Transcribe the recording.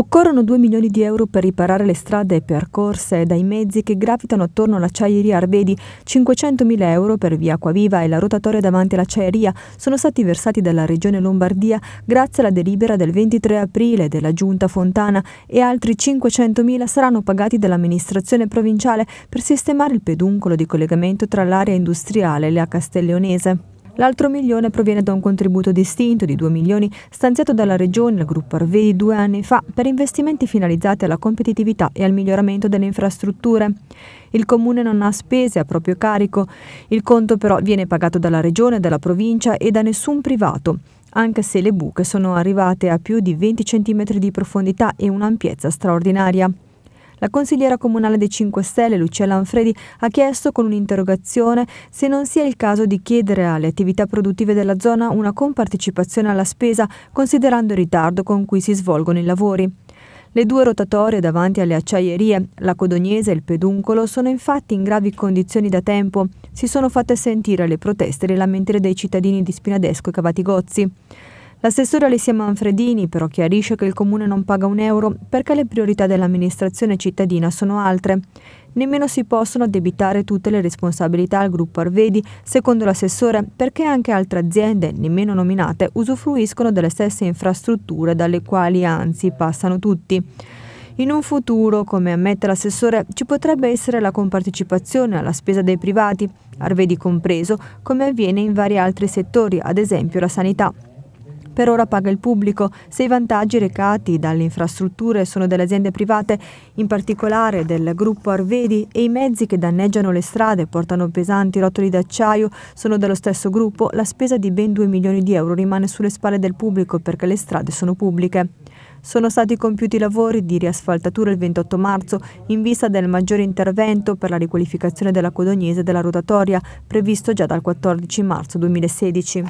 Occorrono 2 milioni di euro per riparare le strade percorse dai mezzi che gravitano attorno all'acciaieria Arvedi, 500 mila euro per via Acquaviva e la rotatoria davanti all'acciaieria sono stati versati dalla Regione Lombardia grazie alla delibera del 23 aprile della Giunta Fontana e altri 500 mila saranno pagati dall'amministrazione provinciale per sistemare il peduncolo di collegamento tra l'area industriale e la Castelleonese. L'altro milione proviene da un contributo distinto di 2 milioni stanziato dalla Regione al gruppo Arvedi due anni fa per investimenti finalizzati alla competitività e al miglioramento delle infrastrutture. Il comune non ha spese a proprio carico, il conto però viene pagato dalla Regione, dalla provincia e da nessun privato anche se le buche sono arrivate a più di 20 cm di profondità e un'ampiezza straordinaria. La consigliera comunale dei 5 Stelle, Lucia Lanfredi, ha chiesto con un'interrogazione se non sia il caso di chiedere alle attività produttive della zona una compartecipazione alla spesa, considerando il ritardo con cui si svolgono i lavori. Le due rotatorie davanti alle acciaierie, la Codognese e il Peduncolo, sono infatti in gravi condizioni da tempo. Si sono fatte sentire le proteste e le lamentele dei cittadini di Spinadesco e Cavatigozzi. L'assessore Alessia Manfredini però chiarisce che il comune non paga un euro perché le priorità dell'amministrazione cittadina sono altre. Nemmeno si possono addebitare tutte le responsabilità al gruppo Arvedi, secondo l'assessore, perché anche altre aziende, nemmeno nominate, usufruiscono delle stesse infrastrutture dalle quali anzi passano tutti. In un futuro, come ammette l'assessore, ci potrebbe essere la compartecipazione alla spesa dei privati, Arvedi compreso, come avviene in vari altri settori, ad esempio la sanità. Per ora paga il pubblico, se i vantaggi recati dalle infrastrutture sono delle aziende private, in particolare del gruppo Arvedi, e i mezzi che danneggiano le strade e portano pesanti rotoli d'acciaio sono dello stesso gruppo, la spesa di ben 2 milioni di euro rimane sulle spalle del pubblico perché le strade sono pubbliche. Sono stati compiuti lavori di riasfaltatura il 28 marzo in vista del maggiore intervento per la riqualificazione della Codognese della rotatoria previsto già dal 14 marzo 2016.